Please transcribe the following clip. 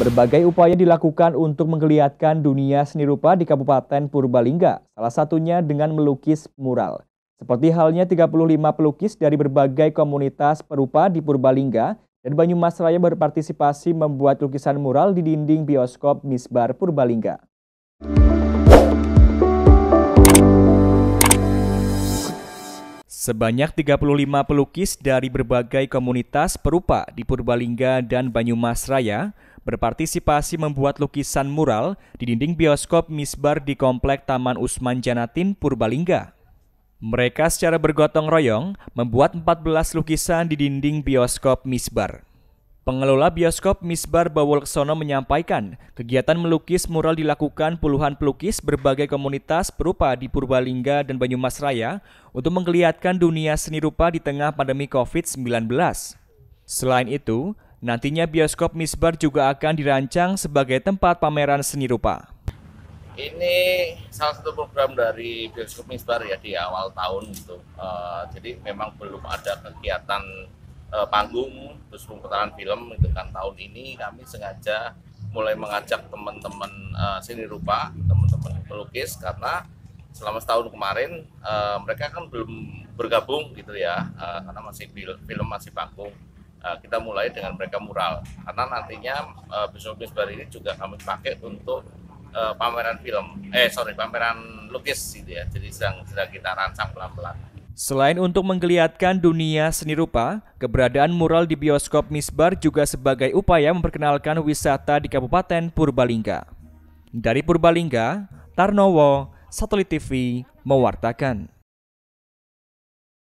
Berbagai upaya dilakukan untuk menggeliatkan dunia seni rupa di Kabupaten Purbalingga, salah satunya dengan melukis mural. Seperti halnya 35 pelukis dari berbagai komunitas perupa di Purbalingga dan Banyumas Raya berpartisipasi membuat lukisan mural di dinding bioskop Misbar Purbalingga. Sebanyak 35 pelukis dari berbagai komunitas perupa di Purbalingga dan Banyumas Raya berpartisipasi membuat lukisan mural di dinding bioskop Misbar di Komplek Taman Usman Janatin, Purbalingga. Mereka secara bergotong royong membuat 14 lukisan di dinding bioskop Misbar. Pengelola bioskop Misbar Bawolksono menyampaikan, kegiatan melukis mural dilakukan puluhan pelukis berbagai komunitas berupa di Purbalingga dan Banyumas Raya untuk menggeliatkan dunia seni rupa di tengah pandemi COVID-19. Selain itu, Nantinya bioskop Misbar juga akan dirancang sebagai tempat pameran seni rupa. Ini salah satu program dari bioskop Misbar ya di awal tahun itu. Uh, jadi memang belum ada kegiatan uh, panggung terus pemutaran film itu kan tahun ini kami sengaja mulai mengajak teman-teman uh, seni rupa, teman-teman pelukis karena selama setahun kemarin uh, mereka kan belum bergabung gitu ya uh, karena masih film masih panggung uh, kita mulai dengan mereka mural karena nantinya uh, eh, besok Bisbar ini juga kami pakai untuk uh, pameran film eh sorry pameran lukis gitu ya jadi sedang sedang kita rancang pelan-pelan Selain untuk menggeliatkan dunia seni rupa, keberadaan mural di bioskop Misbar juga sebagai upaya memperkenalkan wisata di Kabupaten Purbalingga. Dari Purbalingga, Tarnowo, Satelit TV mewartakan.